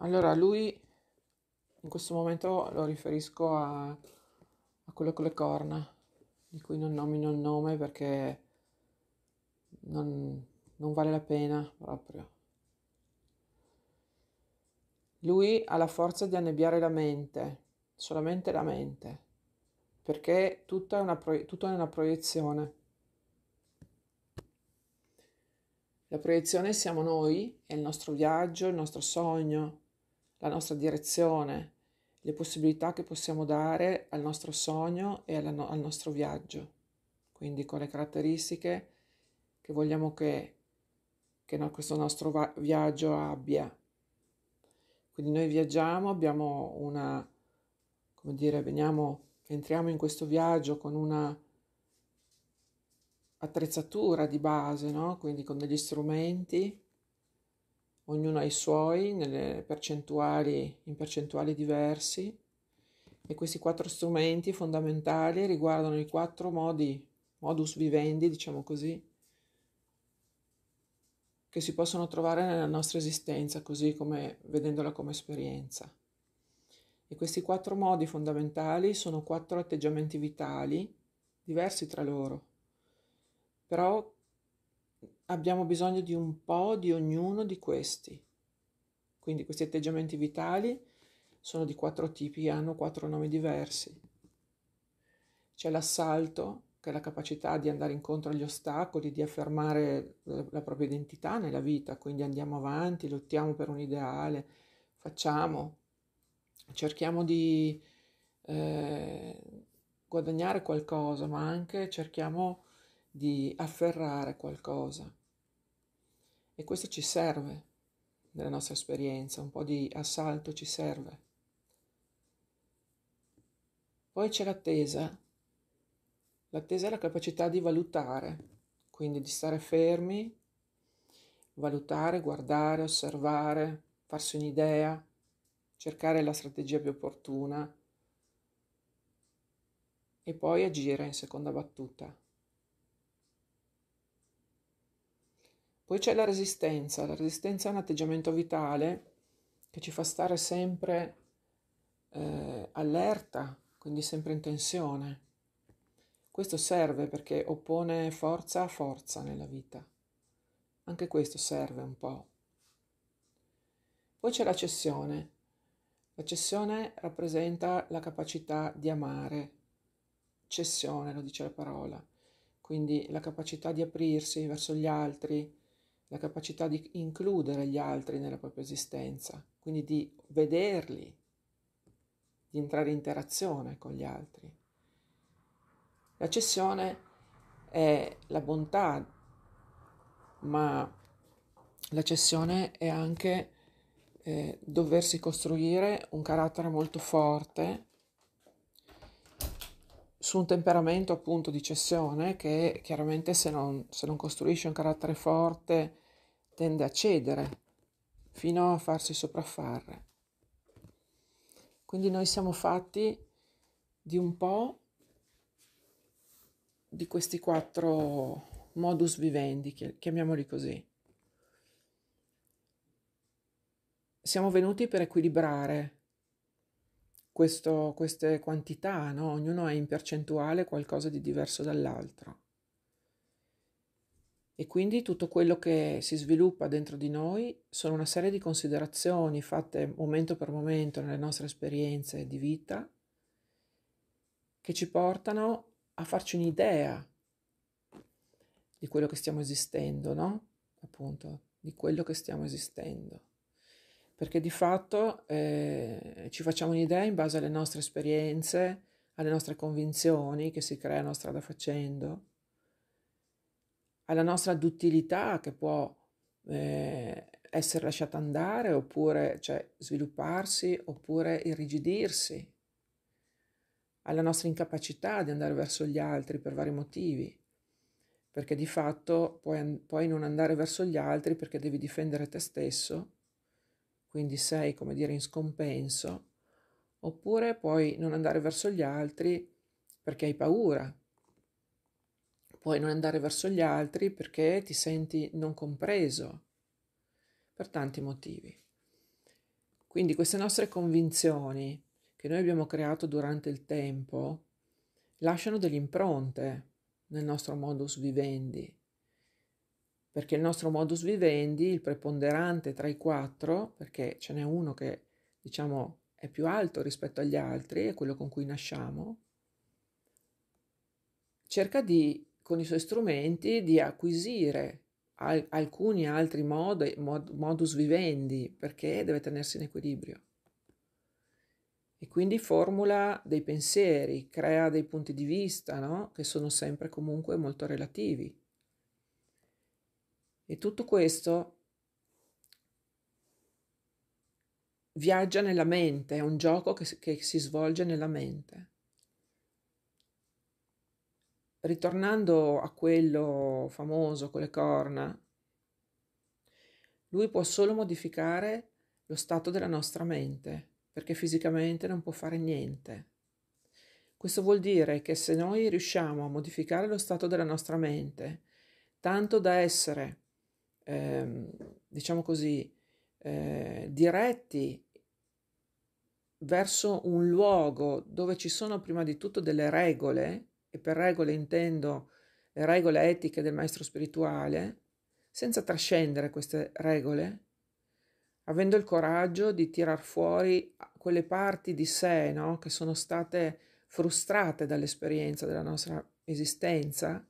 Allora, lui in questo momento lo riferisco a, a quello con le corna, di cui non nomino il nome perché non, non vale la pena proprio. Lui ha la forza di annebbiare la mente, solamente la mente, perché tutto è una, pro- tutto è una proiezione. La proiezione siamo noi, è il nostro viaggio, il nostro sogno, la nostra direzione, le possibilità che possiamo dare al nostro sogno e no- al nostro viaggio, quindi con le caratteristiche che vogliamo che, che no, questo nostro va- viaggio abbia. Quindi noi viaggiamo, abbiamo una, come dire, veniamo, entriamo in questo viaggio con una attrezzatura di base, no? quindi con degli strumenti ognuno ha i suoi nelle percentuali, in percentuali diversi e questi quattro strumenti fondamentali riguardano i quattro modi, modus vivendi, diciamo così, che si possono trovare nella nostra esistenza, così come vedendola come esperienza. E questi quattro modi fondamentali sono quattro atteggiamenti vitali diversi tra loro, però abbiamo bisogno di un po' di ognuno di questi. Quindi questi atteggiamenti vitali sono di quattro tipi hanno quattro nomi diversi. C'è l'assalto, che è la capacità di andare incontro agli ostacoli, di affermare la propria identità nella vita, quindi andiamo avanti, lottiamo per un ideale, facciamo, cerchiamo di eh, guadagnare qualcosa, ma anche cerchiamo di afferrare qualcosa. E questo ci serve nella nostra esperienza, un po' di assalto ci serve. Poi c'è l'attesa. L'attesa è la capacità di valutare, quindi di stare fermi, valutare, guardare, osservare, farsi un'idea, cercare la strategia più opportuna e poi agire in seconda battuta. Poi c'è la resistenza, la resistenza è un atteggiamento vitale che ci fa stare sempre eh, allerta, quindi sempre in tensione. Questo serve perché oppone forza a forza nella vita. Anche questo serve un po'. Poi c'è la cessione. La cessione rappresenta la capacità di amare. Cessione, lo dice la parola. Quindi la capacità di aprirsi verso gli altri, la capacità di includere gli altri nella propria esistenza, quindi di vederli, di entrare in interazione con gli altri. La cessione è la bontà, ma la cessione è anche eh, doversi costruire un carattere molto forte su un temperamento appunto di cessione che chiaramente se non, se non costruisce un carattere forte tende a cedere fino a farsi sopraffare. Quindi noi siamo fatti di un po' di questi quattro modus vivendi, chiamiamoli così. Siamo venuti per equilibrare questo, queste quantità, no? ognuno è in percentuale qualcosa di diverso dall'altro. E quindi tutto quello che si sviluppa dentro di noi sono una serie di considerazioni fatte momento per momento nelle nostre esperienze di vita che ci portano a farci un'idea di quello che stiamo esistendo, no? Appunto, di quello che stiamo esistendo perché di fatto eh, ci facciamo un'idea in base alle nostre esperienze, alle nostre convinzioni che si creano strada facendo, alla nostra duttilità che può eh, essere lasciata andare oppure cioè, svilupparsi oppure irrigidirsi, alla nostra incapacità di andare verso gli altri per vari motivi, perché di fatto puoi, puoi non andare verso gli altri perché devi difendere te stesso quindi sei come dire in scompenso, oppure puoi non andare verso gli altri perché hai paura, puoi non andare verso gli altri perché ti senti non compreso, per tanti motivi. Quindi queste nostre convinzioni che noi abbiamo creato durante il tempo lasciano delle impronte nel nostro modus vivendi perché il nostro modus vivendi, il preponderante tra i quattro, perché ce n'è uno che diciamo è più alto rispetto agli altri, è quello con cui nasciamo, cerca di, con i suoi strumenti, di acquisire al- alcuni altri modi, mod- modus vivendi, perché deve tenersi in equilibrio. E quindi formula dei pensieri, crea dei punti di vista, no? che sono sempre comunque molto relativi e tutto questo viaggia nella mente, è un gioco che, che si svolge nella mente. Ritornando a quello famoso con le corna, lui può solo modificare lo stato della nostra mente, perché fisicamente non può fare niente. Questo vuol dire che se noi riusciamo a modificare lo stato della nostra mente, tanto da essere ehm, diciamo così, eh, diretti verso un luogo dove ci sono prima di tutto delle regole, e per regole intendo le regole etiche del maestro spirituale, senza trascendere queste regole, avendo il coraggio di tirar fuori quelle parti di sé no? che sono state frustrate dall'esperienza della nostra esistenza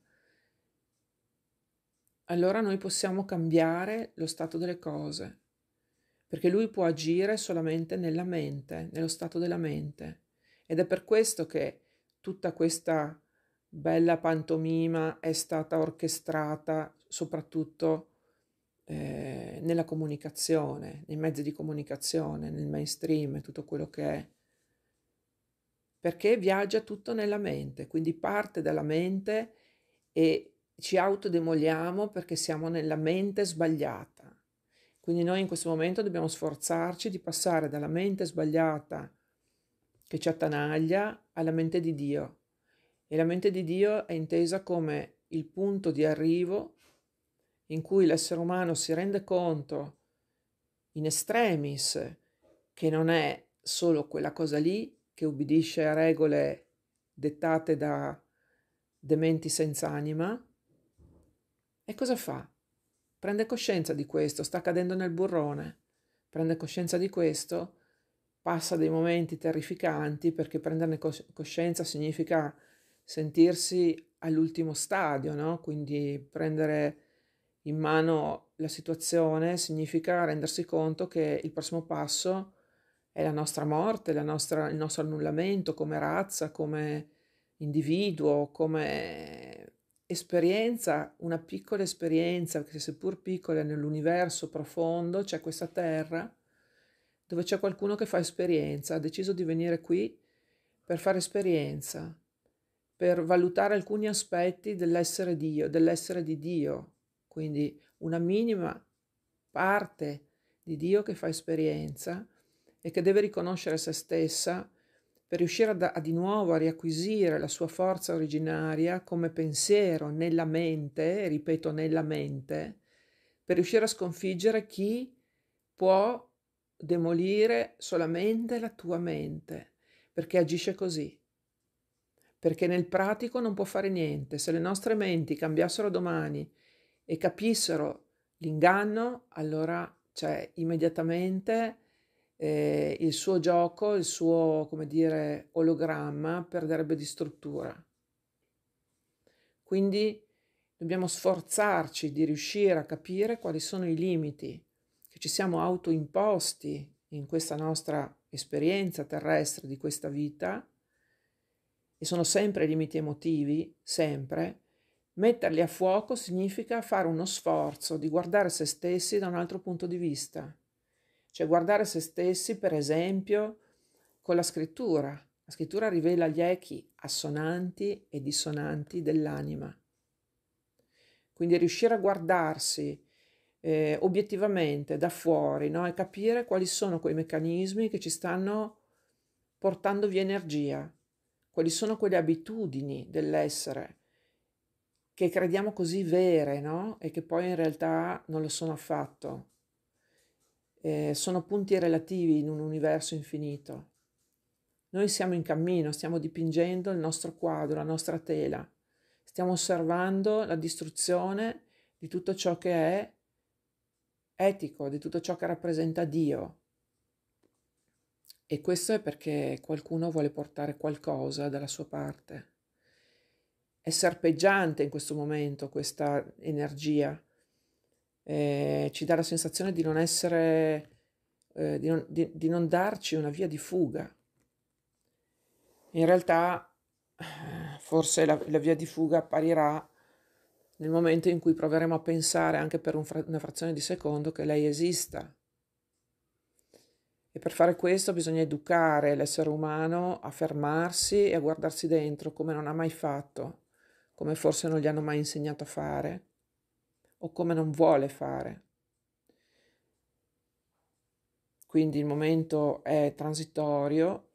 allora noi possiamo cambiare lo stato delle cose, perché lui può agire solamente nella mente, nello stato della mente. Ed è per questo che tutta questa bella pantomima è stata orchestrata soprattutto eh, nella comunicazione, nei mezzi di comunicazione, nel mainstream, tutto quello che è. Perché viaggia tutto nella mente, quindi parte dalla mente e ci autodemoliamo perché siamo nella mente sbagliata. Quindi noi in questo momento dobbiamo sforzarci di passare dalla mente sbagliata che ci attanaglia alla mente di Dio. E la mente di Dio è intesa come il punto di arrivo in cui l'essere umano si rende conto in estremis che non è solo quella cosa lì che ubbidisce a regole dettate da dementi senza anima, e cosa fa? Prende coscienza di questo, sta cadendo nel burrone, prende coscienza di questo, passa dei momenti terrificanti perché prenderne cos- coscienza significa sentirsi all'ultimo stadio, no? quindi prendere in mano la situazione significa rendersi conto che il prossimo passo è la nostra morte, la nostra, il nostro annullamento come razza, come individuo, come esperienza, una piccola esperienza, che seppur piccola nell'universo profondo, c'è questa terra dove c'è qualcuno che fa esperienza, ha deciso di venire qui per fare esperienza, per valutare alcuni aspetti dell'essere Dio, dell'essere di Dio, quindi una minima parte di Dio che fa esperienza e che deve riconoscere se stessa per riuscire a, a, di nuovo a riacquisire la sua forza originaria come pensiero nella mente, ripeto nella mente, per riuscire a sconfiggere chi può demolire solamente la tua mente, perché agisce così. Perché nel pratico non può fare niente. Se le nostre menti cambiassero domani e capissero l'inganno, allora c'è cioè, immediatamente eh, il suo gioco, il suo, come dire, ologramma perderebbe di struttura. Quindi dobbiamo sforzarci di riuscire a capire quali sono i limiti che ci siamo autoimposti in questa nostra esperienza terrestre di questa vita, e sono sempre limiti emotivi, sempre, metterli a fuoco significa fare uno sforzo di guardare se stessi da un altro punto di vista. Cioè guardare se stessi, per esempio, con la scrittura. La scrittura rivela gli echi assonanti e dissonanti dell'anima. Quindi riuscire a guardarsi eh, obiettivamente da fuori no? e capire quali sono quei meccanismi che ci stanno portando via energia, quali sono quelle abitudini dell'essere che crediamo così vere no? e che poi in realtà non lo sono affatto eh, sono punti relativi in un universo infinito. Noi siamo in cammino, stiamo dipingendo il nostro quadro, la nostra tela, stiamo osservando la distruzione di tutto ciò che è etico, di tutto ciò che rappresenta Dio. E questo è perché qualcuno vuole portare qualcosa dalla sua parte. È serpeggiante in questo momento questa energia eh, ci dà la sensazione di non essere, eh, di, non, di, di non darci una via di fuga. In realtà forse la, la, via di fuga apparirà nel momento in cui proveremo a pensare anche per un fra, una frazione di secondo che lei esista. E per fare questo bisogna educare l'essere umano a fermarsi e a guardarsi dentro come non ha mai fatto, come forse non gli hanno mai insegnato a fare o come non vuole fare. Quindi il momento è transitorio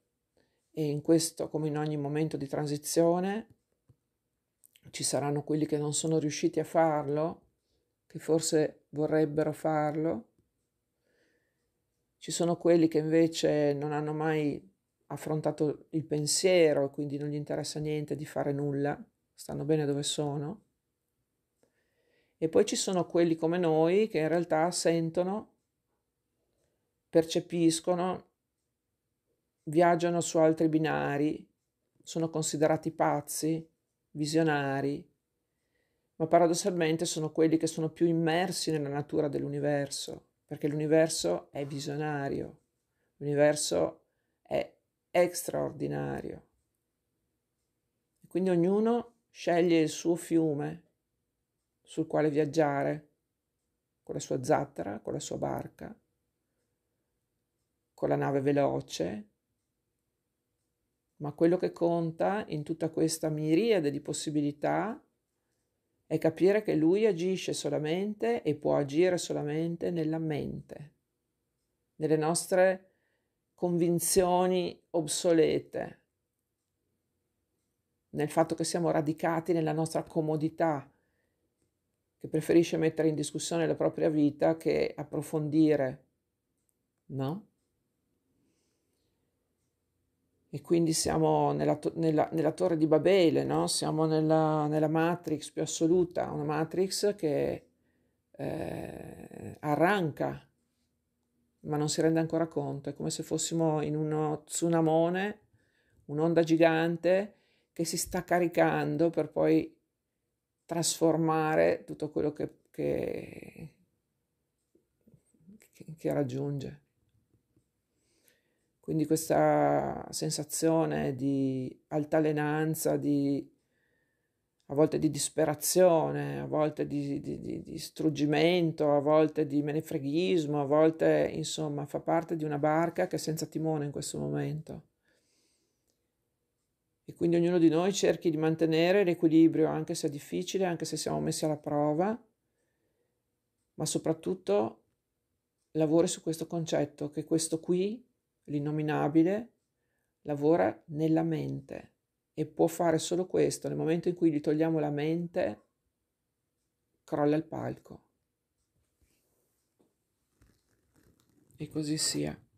e in questo, come in ogni momento di transizione, ci saranno quelli che non sono riusciti a farlo, che forse vorrebbero farlo. Ci sono quelli che invece non hanno mai affrontato il pensiero, quindi non gli interessa niente di fare nulla, stanno bene dove sono. E poi ci sono quelli come noi che in realtà sentono, percepiscono, viaggiano su altri binari, sono considerati pazzi, visionari, ma paradossalmente sono quelli che sono più immersi nella natura dell'universo, perché l'universo è visionario, l'universo è straordinario. Quindi ognuno sceglie il suo fiume sul quale viaggiare con la sua zattera, con la sua barca, con la nave veloce, ma quello che conta in tutta questa miriade di possibilità è capire che lui agisce solamente e può agire solamente nella mente, nelle nostre convinzioni obsolete, nel fatto che siamo radicati nella nostra comodità, che preferisce mettere in discussione la propria vita che approfondire, no? E quindi siamo nella, nella, nella torre di Babele, no? Siamo nella, nella, matrix più assoluta, una matrix che eh, arranca, ma non si rende ancora conto. È come se fossimo in uno tsunamone, un'onda gigante che si sta caricando per poi trasformare tutto quello che, che, che raggiunge. Quindi questa sensazione di altalenanza, di, a volte di disperazione, a volte di, di, di, di struggimento, a volte di menefreghismo, a volte insomma fa parte di una barca che è senza timone in questo momento e quindi ognuno di noi cerchi di mantenere l'equilibrio anche se è difficile, anche se siamo messi alla prova, ma soprattutto lavori su questo concetto che questo qui, l'innominabile, lavora nella mente e può fare solo questo. Nel momento in cui gli togliamo la mente, crolla il palco. E così sia.